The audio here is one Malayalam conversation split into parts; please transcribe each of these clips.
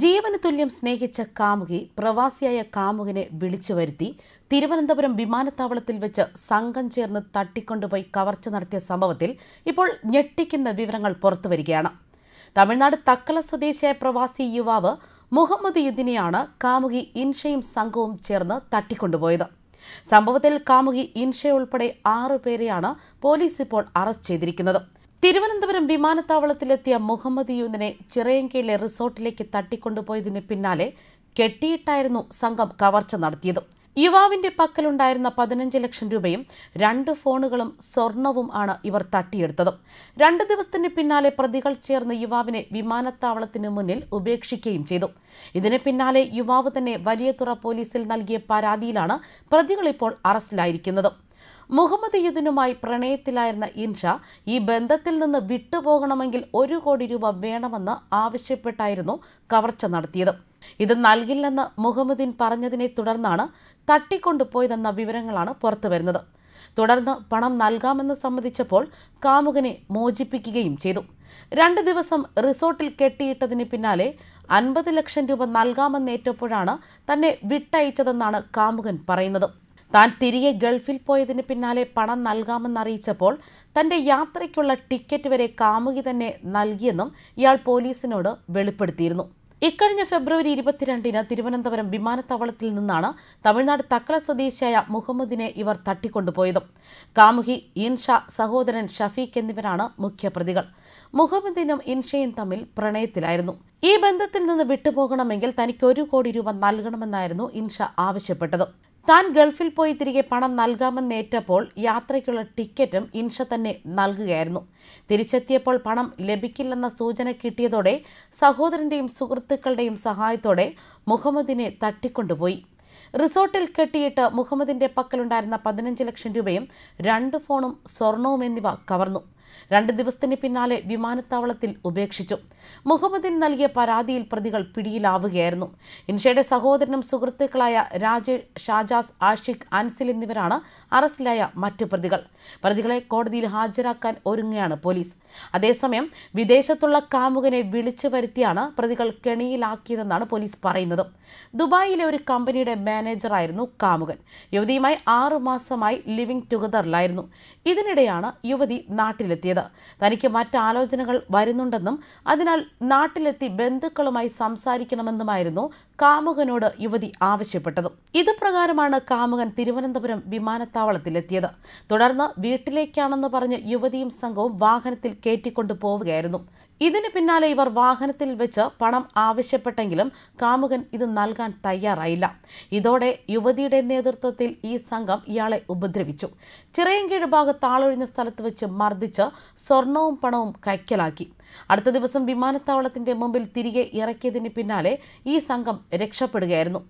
ജീവന് തുല്യം സ്നേഹിച്ച കാമുകി പ്രവാസിയായ കാമുകനെ വിളിച്ചു വരുത്തി തിരുവനന്തപുരം വിമാനത്താവളത്തിൽ വെച്ച് സംഘം ചേർന്ന് തട്ടിക്കൊണ്ടുപോയി കവർച്ച നടത്തിയ സംഭവത്തിൽ ഇപ്പോൾ ഞെട്ടിക്കുന്ന വിവരങ്ങൾ പുറത്തുവരികയാണ് തമിഴ്നാട് തക്കല സ്വദേശിയായ പ്രവാസി യുവാവ് മുഹമ്മദ് യുദ്ദിനെയാണ് കാമുകി ഇൻഷയും സംഘവും ചേർന്ന് തട്ടിക്കൊണ്ടുപോയത് സംഭവത്തിൽ കാമുകി ഇൻഷ ഉൾപ്പെടെ ആറു പേരെയാണ് പോലീസ് ഇപ്പോൾ അറസ്റ്റ് ചെയ്തിരിക്കുന്നത് തിരുവനന്തപുരം വിമാനത്താവളത്തിലെത്തിയ മുഹമ്മദ് യൂനിനെ ചിറയങ്കയിലെ റിസോർട്ടിലേക്ക് തട്ടിക്കൊണ്ടുപോയതിന് പിന്നാലെ കെട്ടിയിട്ടായിരുന്നു സംഘം കവർച്ച നടത്തിയത് യുവാവിന്റെ പക്കലുണ്ടായിരുന്ന പതിനഞ്ച് ലക്ഷം രൂപയും രണ്ട് ഫോണുകളും സ്വർണവും ആണ് ഇവർ തട്ടിയെടുത്തത് രണ്ട് ദിവസത്തിന് പിന്നാലെ പ്രതികൾ ചേർന്ന് യുവാവിനെ വിമാനത്താവളത്തിന് മുന്നിൽ ഉപേക്ഷിക്കുകയും ചെയ്തു ഇതിന് പിന്നാലെ യുവാവ് തന്നെ വലിയതുറ പോലീസിൽ നൽകിയ പരാതിയിലാണ് പ്രതികൾ ഇപ്പോൾ അറസ്റ്റിലായിരിക്കുന്നത് മുഹമ്മദ് യുദിനുമായി പ്രണയത്തിലായിരുന്ന ഇൻഷ ഈ ബന്ധത്തിൽ നിന്ന് വിട്ടുപോകണമെങ്കിൽ ഒരു കോടി രൂപ വേണമെന്ന് ആവശ്യപ്പെട്ടായിരുന്നു കവർച്ച നടത്തിയത് ഇത് നൽകില്ലെന്ന് മുഹമ്മദിൻ പറഞ്ഞതിനെ തുടർന്നാണ് തട്ടിക്കൊണ്ടുപോയതെന്ന വിവരങ്ങളാണ് പുറത്തുവരുന്നത് തുടർന്ന് പണം നൽകാമെന്ന് സമ്മതിച്ചപ്പോൾ കാമുകനെ മോചിപ്പിക്കുകയും ചെയ്തു രണ്ട് ദിവസം റിസോർട്ടിൽ കെട്ടിയിട്ടതിന് പിന്നാലെ അൻപത് ലക്ഷം രൂപ നൽകാമെന്നേറ്റപ്പോഴാണ് തന്നെ വിട്ടയച്ചതെന്നാണ് കാമുകൻ പറയുന്നത് താൻ തിരികെ ഗൾഫിൽ പോയതിന് പിന്നാലെ പണം നൽകാമെന്നറിയിച്ചപ്പോൾ തന്റെ യാത്രയ്ക്കുള്ള ടിക്കറ്റ് വരെ കാമുകി തന്നെ നൽകിയെന്നും ഇയാൾ പോലീസിനോട് വെളിപ്പെടുത്തിയിരുന്നു ഇക്കഴിഞ്ഞ ഫെബ്രുവരി ഇരുപത്തിരണ്ടിന് തിരുവനന്തപുരം വിമാനത്താവളത്തിൽ നിന്നാണ് തമിഴ്നാട് തക്കള സ്വദേശിയായ മുഹമ്മദിനെ ഇവർ തട്ടിക്കൊണ്ടുപോയത് കാമുഹി ഇൻഷ സഹോദരൻ ഷഫീഖ് എന്നിവരാണ് മുഖ്യപ്രതികൾ മുഹമ്മദിനും ഇൻഷയും തമ്മിൽ പ്രണയത്തിലായിരുന്നു ഈ ബന്ധത്തിൽ നിന്ന് വിട്ടുപോകണമെങ്കിൽ തനിക്ക് ഒരു കോടി രൂപ നൽകണമെന്നായിരുന്നു ഇൻഷ ആവശ്യപ്പെട്ടത് താൻ ഗൾഫിൽ പോയി തിരികെ പണം നൽകാമെന്നേറ്റപ്പോൾ യാത്രയ്ക്കുള്ള ടിക്കറ്റും ഇൻഷ തന്നെ നൽകുകയായിരുന്നു തിരിച്ചെത്തിയപ്പോൾ പണം ലഭിക്കില്ലെന്ന സൂചന കിട്ടിയതോടെ സഹോദരന്റെയും സുഹൃത്തുക്കളുടെയും സഹായത്തോടെ മുഹമ്മദിനെ തട്ടിക്കൊണ്ടുപോയി റിസോർട്ടിൽ കെട്ടിയിട്ട് മുഹമ്മദിന്റെ പക്കലുണ്ടായിരുന്ന പതിനഞ്ച് ലക്ഷം രൂപയും രണ്ട് ഫോണും സ്വർണവും എന്നിവ കവർന്നു രണ്ട് ദിവസത്തിന് പിന്നാലെ വിമാനത്താവളത്തിൽ ഉപേക്ഷിച്ചു മുഹമ്മദിൻ നൽകിയ പരാതിയിൽ പ്രതികൾ പിടിയിലാവുകയായിരുന്നു ഇൻഷയുടെ സഹോദരനും സുഹൃത്തുക്കളായ രാജേഷ് ഷാജാസ് ആഷിഖ് അൻസിൽ എന്നിവരാണ് അറസ്റ്റിലായ മറ്റു പ്രതികൾ പ്രതികളെ കോടതിയിൽ ഹാജരാക്കാൻ ഒരുങ്ങുകയാണ് പോലീസ് അതേസമയം വിദേശത്തുള്ള കാമുകനെ വിളിച്ചു വരുത്തിയാണ് പ്രതികൾ കെണിയിലാക്കിയതെന്നാണ് പോലീസ് പറയുന്നത് ദുബായിലെ ഒരു കമ്പനിയുടെ മാനേജറായിരുന്നു കാമുകൻ യുവതിയുമായി ആറുമാസമായി മാസമായി ലിവിംഗ് ടുഗദറിലായിരുന്നു ഇതിനിടെയാണ് യുവതി നാട്ടിലെത്തി നാട്ടിലെത്തിയത് തനിക്ക് ആലോചനകൾ വരുന്നുണ്ടെന്നും അതിനാൽ നാട്ടിലെത്തി ബന്ധുക്കളുമായി സംസാരിക്കണമെന്നുമായിരുന്നു കാമുകനോട് യുവതി ആവശ്യപ്പെട്ടത് ഇതുപ്രകാരമാണ് കാമുകൻ തിരുവനന്തപുരം വിമാനത്താവളത്തിലെത്തിയത് തുടർന്ന് വീട്ടിലേക്കാണെന്ന് പറഞ്ഞ് യുവതിയും സംഘവും വാഹനത്തിൽ കയറ്റിക്കൊണ്ടു പോവുകയായിരുന്നു ഇതിന് പിന്നാലെ ഇവർ വാഹനത്തിൽ വെച്ച് പണം ആവശ്യപ്പെട്ടെങ്കിലും കാമുകൻ ഇത് നൽകാൻ തയ്യാറായില്ല ഇതോടെ യുവതിയുടെ നേതൃത്വത്തിൽ ഈ സംഘം ഇയാളെ ഉപദ്രവിച്ചു ചിറയൻകീഴ് ഭാഗത്ത് ആളൊഴിഞ്ഞ സ്ഥലത്ത് വെച്ച് മർദ്ദിച്ച് സ്വർണവും പണവും കൈക്കലാക്കി അടുത്ത ദിവസം വിമാനത്താവളത്തിന്റെ മുമ്പിൽ തിരികെ ഇറക്കിയതിന് പിന്നാലെ ഈ സംഘം രക്ഷപ്പെടുകയായിരുന്നു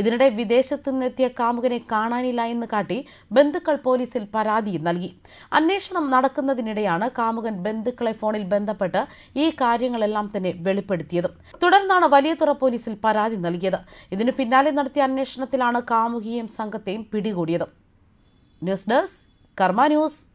ഇതിനിടെ വിദേശത്തു നിന്നെത്തിയ കാമുകനെ കാണാനില്ല എന്ന് കാട്ടി ബന്ധുക്കൾ പോലീസിൽ പരാതി നൽകി അന്വേഷണം നടക്കുന്നതിനിടെയാണ് കാമുകൻ ബന്ധുക്കളെ ഫോണിൽ ബന്ധപ്പെട്ട് ഈ കാര്യങ്ങളെല്ലാം തന്നെ വെളിപ്പെടുത്തിയത് തുടർന്നാണ് വലിയതുറ പോലീസിൽ പരാതി നൽകിയത് ഇതിനു പിന്നാലെ നടത്തിയ അന്വേഷണത്തിലാണ് കാമുകിയെയും സംഘത്തെയും പിടികൂടിയത് ന്യൂസ് ഡെസ്ക് കർമ്മ ന്യൂസ്